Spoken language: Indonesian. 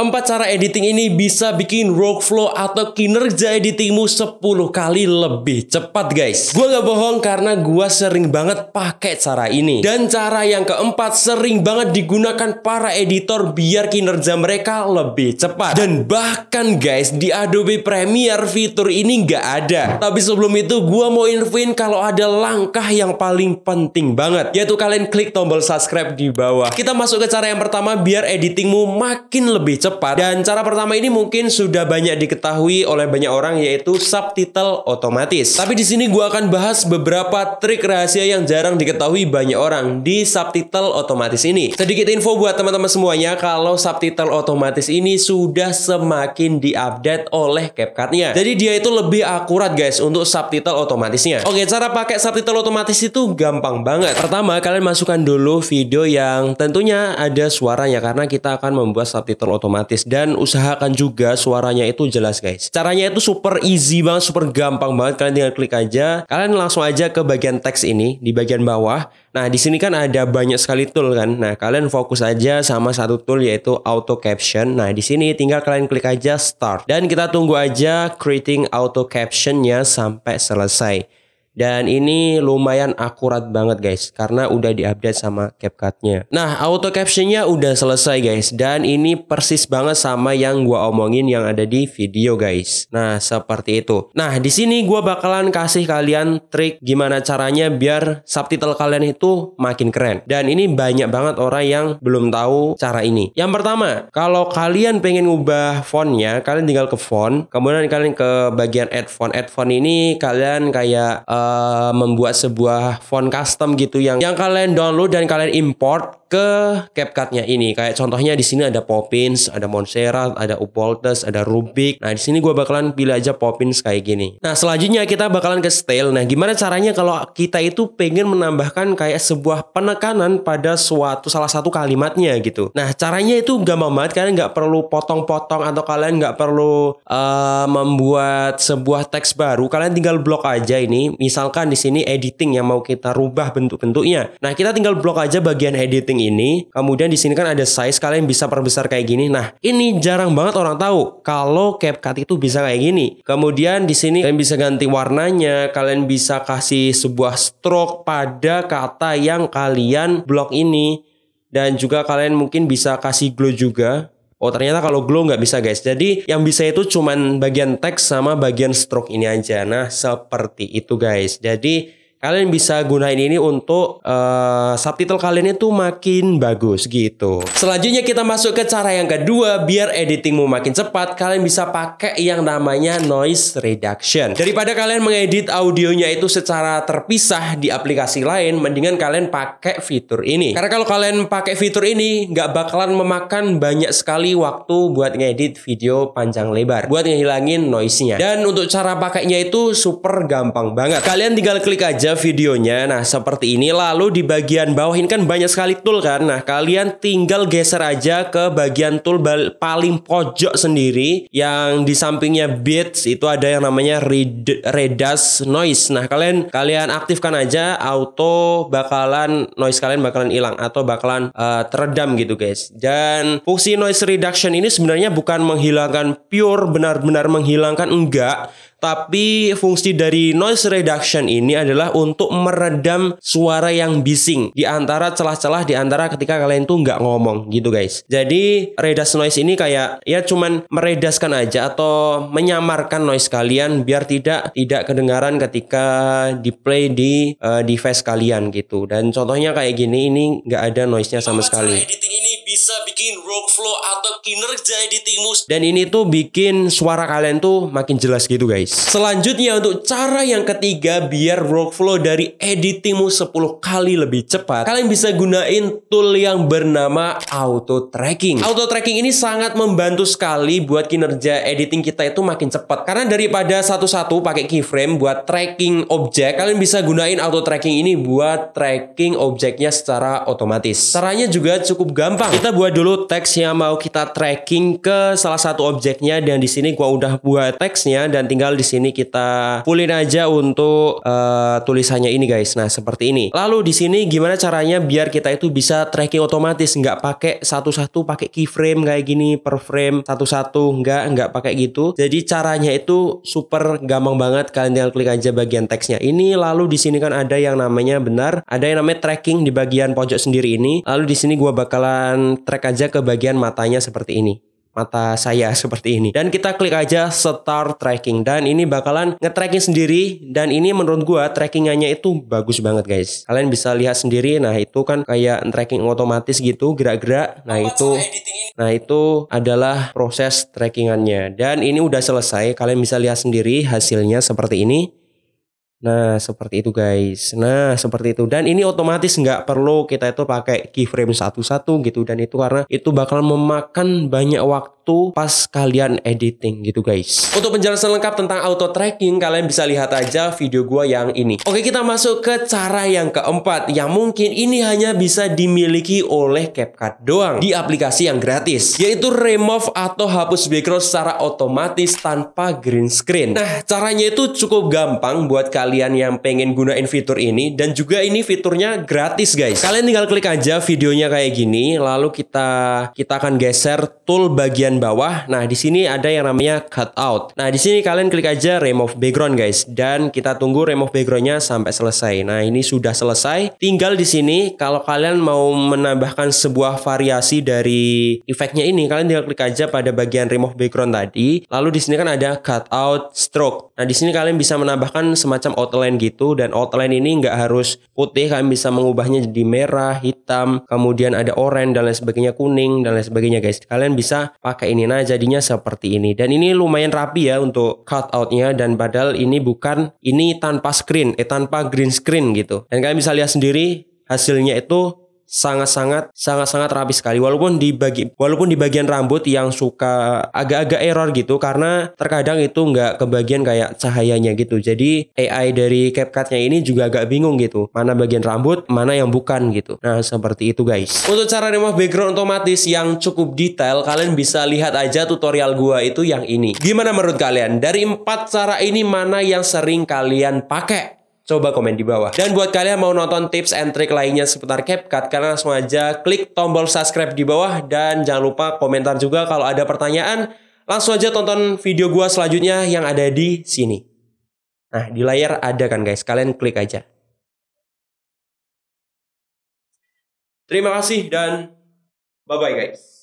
Empat cara editing ini bisa bikin workflow atau kinerja editingmu 10 kali lebih cepat guys. Gua gak bohong karena gua sering banget pakai cara ini. Dan cara yang keempat sering banget digunakan para editor biar kinerja mereka lebih cepat. Dan bahkan guys di Adobe Premiere fitur ini gak ada. Tapi sebelum itu gua mau infoin kalau ada langkah yang paling penting banget. Yaitu kalian klik tombol subscribe di bawah. Kita masuk ke cara yang pertama biar editingmu makin lebih cepat cepat. Dan cara pertama ini mungkin sudah banyak diketahui oleh banyak orang yaitu subtitle otomatis. Tapi di sini gua akan bahas beberapa trik rahasia yang jarang diketahui banyak orang di subtitle otomatis ini. Sedikit info buat teman-teman semuanya kalau subtitle otomatis ini sudah semakin diupdate oleh CapCut-nya. Jadi dia itu lebih akurat guys untuk subtitle otomatisnya. Oke, cara pakai subtitle otomatis itu gampang banget. Pertama, kalian masukkan dulu video yang tentunya ada suaranya karena kita akan membuat subtitle otomatis otomatis dan usahakan juga suaranya itu jelas guys caranya itu super easy banget super gampang banget kalian tinggal klik aja kalian langsung aja ke bagian teks ini di bagian bawah Nah, di sini kan ada banyak sekali tool kan. Nah, kalian fokus aja sama satu tool yaitu auto caption. Nah, di sini tinggal kalian klik aja start dan kita tunggu aja creating auto captionnya sampai selesai. Dan ini lumayan akurat banget guys karena udah diupdate sama CapCut-nya. Nah, auto captionnya udah selesai guys dan ini persis banget sama yang gua omongin yang ada di video guys. Nah, seperti itu. Nah, di sini gua bakalan kasih kalian trik gimana caranya biar subtitle kalian itu makin keren. Dan ini banyak banget orang yang belum tahu cara ini. Yang pertama, kalau kalian pengen ngubah nya kalian tinggal ke font, kemudian kalian ke bagian add font. Add font ini kalian kayak uh, Eh, membuat sebuah font custom gitu yang yang kalian download dan kalian import ke CapCut-nya ini. Kayak contohnya di sini ada Poppins, ada Montserrat, ada Upoltes, ada Rubik. Nah, di sini gua bakalan pilih aja Poppins kayak gini. Nah, selanjutnya kita bakalan ke style. Nah, gimana caranya kalau kita itu pengen menambahkan kayak sebuah penekanan pada suatu salah satu kalimatnya gitu. Nah, caranya itu gampang banget. Kalian nggak perlu potong-potong atau kalian nggak perlu uh, membuat sebuah teks baru. Kalian tinggal blok aja ini misalkan di sini editing yang mau kita rubah bentuk-bentuknya. Nah, kita tinggal blok aja bagian editing ini. Kemudian di sini kan ada size, kalian bisa perbesar kayak gini. Nah, ini jarang banget orang tahu kalau CapCut itu bisa kayak gini. Kemudian di sini kalian bisa ganti warnanya, kalian bisa kasih sebuah stroke pada kata yang kalian blok ini. Dan juga kalian mungkin bisa kasih glow juga Oh ternyata kalau glow nggak bisa guys. Jadi yang bisa itu cuman bagian teks sama bagian stroke ini aja. Nah seperti itu guys. Jadi kalian bisa gunain ini untuk uh, subtitle kalian itu makin bagus gitu. Selanjutnya kita masuk ke cara yang kedua biar editingmu makin cepat, kalian bisa pakai yang namanya noise reduction. Daripada kalian mengedit audionya itu secara terpisah di aplikasi lain, mendingan kalian pakai fitur ini. Karena kalau kalian pakai fitur ini nggak bakalan memakan banyak sekali waktu buat ngedit video panjang lebar, buat ngehilangin noise-nya. Dan untuk cara pakainya itu super gampang banget. Kalian tinggal klik aja ada videonya. Nah, seperti ini. Lalu di bagian bawah ini kan banyak sekali tool kan. Nah, kalian tinggal geser aja ke bagian tool paling pojok sendiri yang di sampingnya beats itu ada yang namanya red redas noise. Nah, kalian kalian aktifkan aja auto bakalan noise kalian bakalan hilang atau bakalan uh, teredam gitu, guys. Dan fungsi noise reduction ini sebenarnya bukan menghilangkan pure benar-benar menghilangkan enggak tapi fungsi dari noise reduction ini adalah untuk meredam suara yang bising di antara celah-celah di antara ketika kalian tuh nggak ngomong gitu guys. Jadi redas noise ini kayak ya cuman meredaskan aja atau menyamarkan noise kalian biar tidak tidak kedengaran ketika di play di uh, eh, device kalian gitu. Dan contohnya kayak gini ini nggak ada noise-nya sama sekali. Editing ini bisa bikin workflow atau kinerja editingmu dan ini tuh bikin suara kalian tuh makin jelas gitu guys. Selanjutnya untuk cara yang ketiga biar workflow dari editingmu 10 kali lebih cepat, kalian bisa gunain tool yang bernama auto tracking. Auto tracking ini sangat membantu sekali buat kinerja editing kita itu makin cepat. Karena daripada satu-satu pakai keyframe buat tracking objek, kalian bisa gunain auto tracking ini buat tracking objeknya secara otomatis. Caranya juga cukup gampang. Kita buat dulu teks yang mau kita tracking ke salah satu objeknya dan di sini gua udah buat teksnya dan tinggal di sini kita fullin aja untuk uh, tulisannya ini guys. Nah, seperti ini. Lalu di sini gimana caranya biar kita itu bisa tracking otomatis nggak pakai satu-satu pakai keyframe kayak gini per frame satu-satu nggak nggak pakai gitu. Jadi caranya itu super gampang banget kalian tinggal klik aja bagian teksnya. Ini lalu di sini kan ada yang namanya benar, ada yang namanya tracking di bagian pojok sendiri ini. Lalu di sini gua bakalan track aja ke bagian matanya seperti ini mata saya seperti ini. Dan kita klik aja start tracking dan ini bakalan nge-tracking sendiri dan ini menurut gua trackingannya itu bagus banget guys. Kalian bisa lihat sendiri nah itu kan kayak tracking otomatis gitu gerak-gerak. Nah itu nah itu adalah proses trackingannya dan ini udah selesai. Kalian bisa lihat sendiri hasilnya seperti ini. Nah seperti itu guys. Nah seperti itu dan ini otomatis nggak perlu kita itu pakai keyframe satu-satu gitu dan itu karena itu bakal memakan banyak waktu waktu pas kalian editing gitu guys. Untuk penjelasan lengkap tentang auto tracking kalian bisa lihat aja video gua yang ini. Oke kita masuk ke cara yang keempat yang mungkin ini hanya bisa dimiliki oleh CapCut doang di aplikasi yang gratis yaitu remove atau hapus background secara otomatis tanpa green screen. Nah caranya itu cukup gampang buat kalian yang pengen gunain fitur ini dan juga ini fiturnya gratis guys. Kalian tinggal klik aja videonya kayak gini lalu kita kita akan geser tool bagian bawah. Nah, di sini ada yang namanya cut out. Nah, di sini kalian klik aja remove background guys dan kita tunggu remove backgroundnya sampai selesai. Nah, ini sudah selesai. Tinggal di sini kalau kalian mau menambahkan sebuah variasi dari efeknya ini, kalian tinggal klik aja pada bagian remove background tadi. Lalu di sini kan ada cut out stroke. Nah, di sini kalian bisa menambahkan semacam outline gitu dan outline ini nggak harus putih, kalian bisa mengubahnya jadi merah, hitam, kemudian ada oranye dan lain sebagainya, kuning dan lain sebagainya guys. Kalian bisa pakai ini nah jadinya seperti ini dan ini lumayan rapi ya untuk cut cutoutnya dan padahal ini bukan ini tanpa screen eh tanpa green screen gitu dan kalian bisa lihat sendiri hasilnya itu sangat-sangat sangat-sangat rapi sekali walaupun di bagi walaupun di bagian rambut yang suka agak-agak error gitu karena terkadang itu nggak kebagian kayak cahayanya gitu jadi AI dari CapCutnya ini juga agak bingung gitu mana bagian rambut mana yang bukan gitu nah seperti itu guys untuk cara remove background otomatis yang cukup detail kalian bisa lihat aja tutorial gua itu yang ini gimana menurut kalian dari empat cara ini mana yang sering kalian pakai Coba komen di bawah. Dan buat kalian mau nonton tips and trick lainnya seputar CapCut, kalian langsung aja klik tombol subscribe di bawah dan jangan lupa komentar juga kalau ada pertanyaan. Langsung aja tonton video gua selanjutnya yang ada di sini. Nah, di layar ada kan guys, kalian klik aja. Terima kasih dan bye-bye guys.